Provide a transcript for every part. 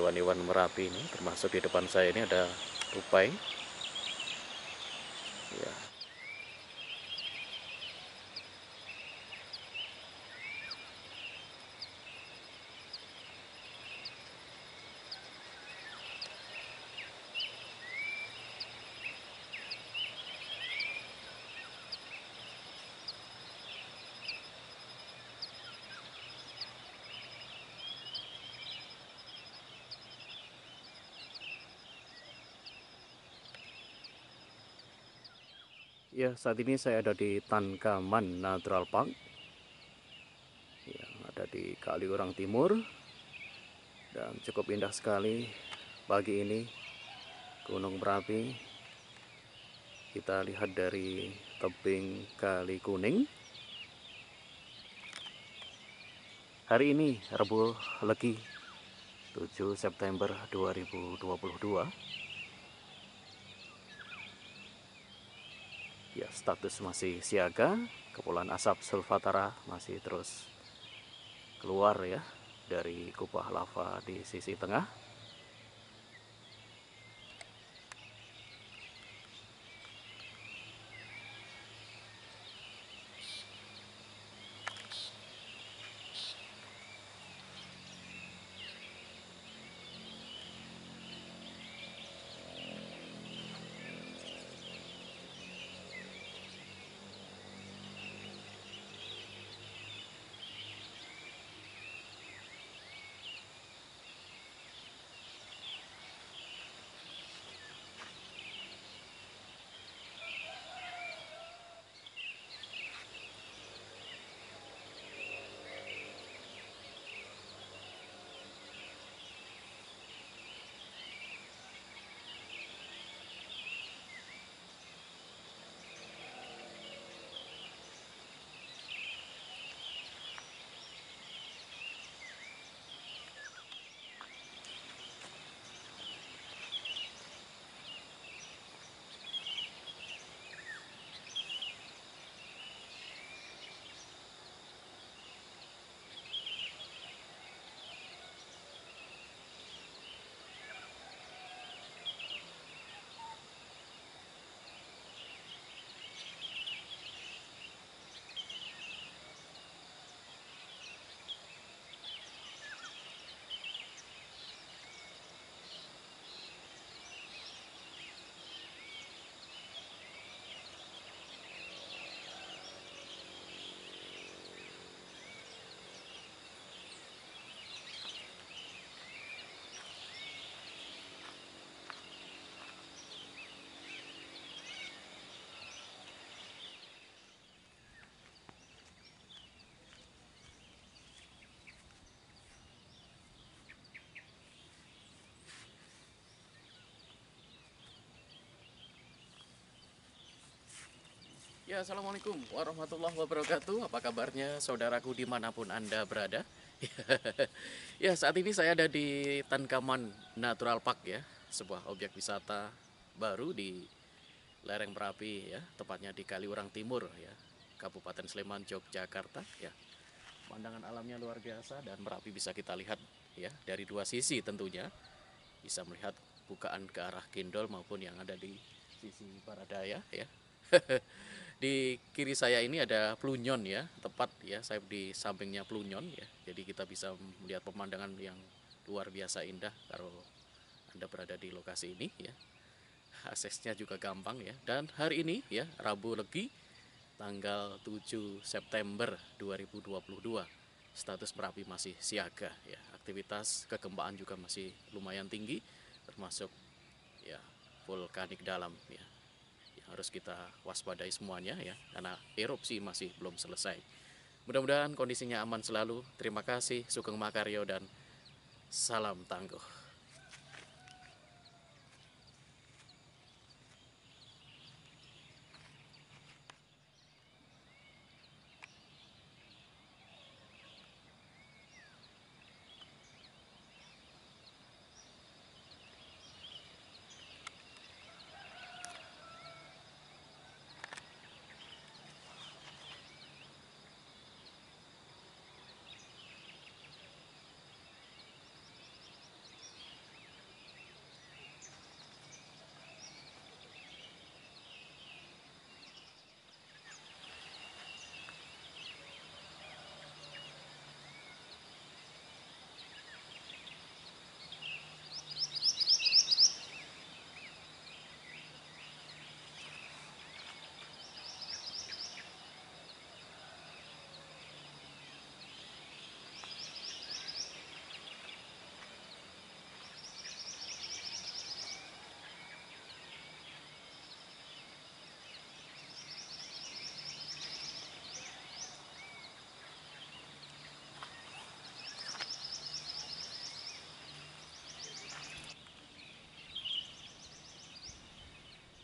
hewan-hewan Merapi ini termasuk di depan saya ini ada tupai ya Ya, saat ini saya ada di Tankaman Natural Park yang ada di Kaliurang Timur dan cukup indah sekali pagi ini Gunung Merapi kita lihat dari tebing Kali Kuning hari ini Rabu Legi 7 September 2022 ya status masih siaga kepulan asap sulfatara masih terus keluar ya dari kupah lava di sisi tengah Ya, Assalamualaikum warahmatullahi wabarakatuh. Apa kabarnya saudaraku dimanapun Anda berada? ya, saat ini saya ada di Tankaman Natural Park ya, sebuah objek wisata baru di lereng Merapi ya, tepatnya di Kaliurang Timur ya, Kabupaten Sleman, Yogyakarta ya. pemandangan alamnya luar biasa dan Merapi bisa kita lihat ya dari dua sisi tentunya. Bisa melihat bukaan ke arah Kindol maupun yang ada di sisi baradaya ya. Di kiri saya ini ada Plunyon ya, tepat ya, saya di sampingnya Plunyon ya. Jadi kita bisa melihat pemandangan yang luar biasa indah kalau Anda berada di lokasi ini ya. Aksesnya juga gampang ya. Dan hari ini ya, Rabu Legi tanggal 7 September 2022 status Merapi masih siaga ya. Aktivitas kegempaan juga masih lumayan tinggi termasuk ya vulkanik dalam ya harus kita waspadai semuanya ya karena erupsi masih belum selesai. Mudah-mudahan kondisinya aman selalu. Terima kasih Sugeng Makaryo dan salam tangguh.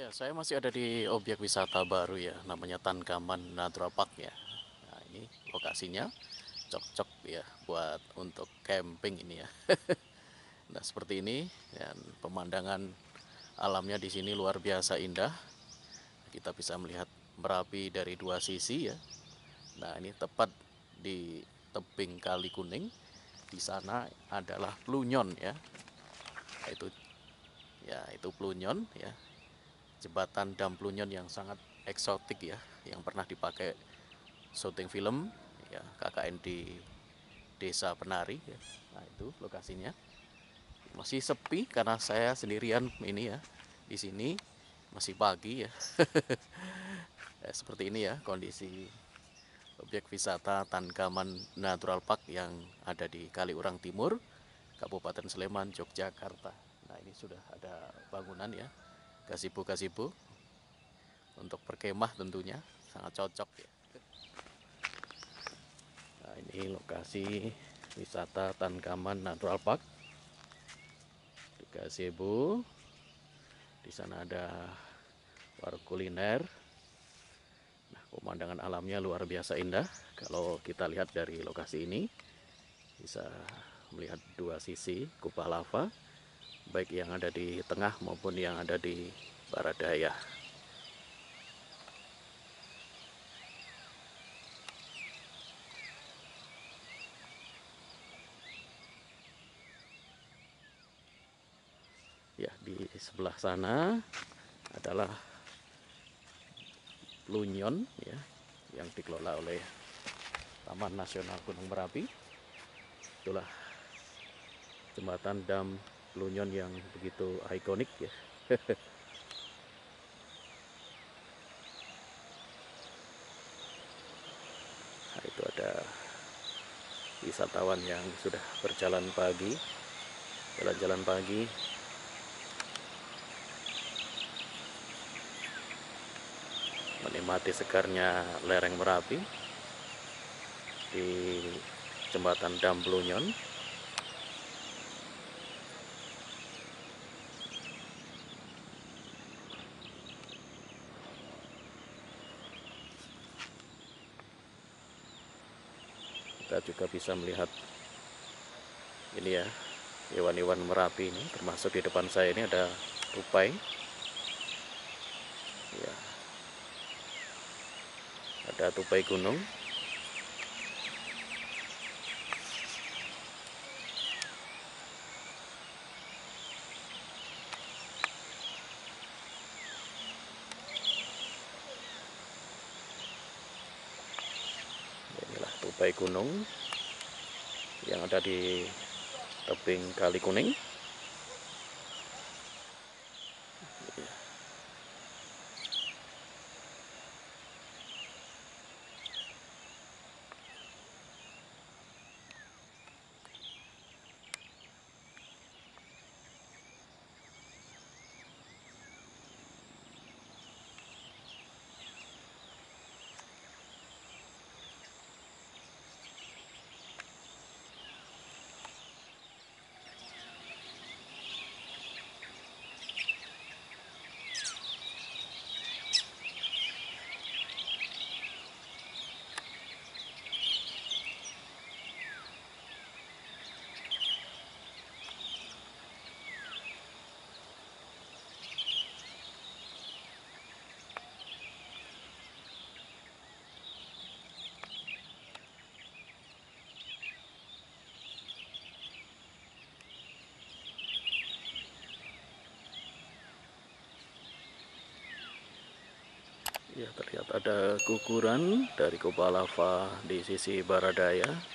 Ya, saya masih ada di objek wisata baru ya, namanya Tankaman Natura Park ya. Nah, ini lokasinya cocok ya buat untuk camping ini ya. nah, seperti ini dan pemandangan alamnya di sini luar biasa indah. Kita bisa melihat Merapi dari dua sisi ya. Nah, ini tepat di tebing Kali Kuning. Di sana adalah Plunyon ya. Nah, itu ya, itu Plunyon ya jembatan Damplunyon yang sangat eksotik ya yang pernah dipakai syuting film ya KKN di Desa Penari ya. Nah, itu lokasinya. Masih sepi karena saya sendirian ini ya di sini masih pagi ya. eh, seperti ini ya kondisi objek wisata Tankaman Natural Park yang ada di Kaliurang Timur, Kabupaten Sleman, Yogyakarta. Nah, ini sudah ada bangunan ya gazebo-gazebo untuk berkemah tentunya sangat cocok ya. Nah, ini lokasi wisata Tankaman Natural Park. Di gazebo. Di sana ada warung kuliner. Nah, pemandangan alamnya luar biasa indah. Kalau kita lihat dari lokasi ini bisa melihat dua sisi kubah lava baik yang ada di tengah maupun yang ada di barat daya ya di sebelah sana adalah Lunyon ya yang dikelola oleh Taman Nasional Gunung Merapi itulah jembatan dam lunyon yang begitu ikonik ya. nah, itu ada wisatawan yang sudah berjalan pagi, jalan-jalan pagi. Menikmati segarnya lereng Merapi di jembatan Dam Blunyon. kita juga bisa melihat ini ya hewan-hewan merapi ini termasuk di depan saya ini ada tupai ya ada tupai gunung baik gunung yang ada di tebing Kali Kuning. ya terlihat ada guguran dari kubah lava di sisi barat daya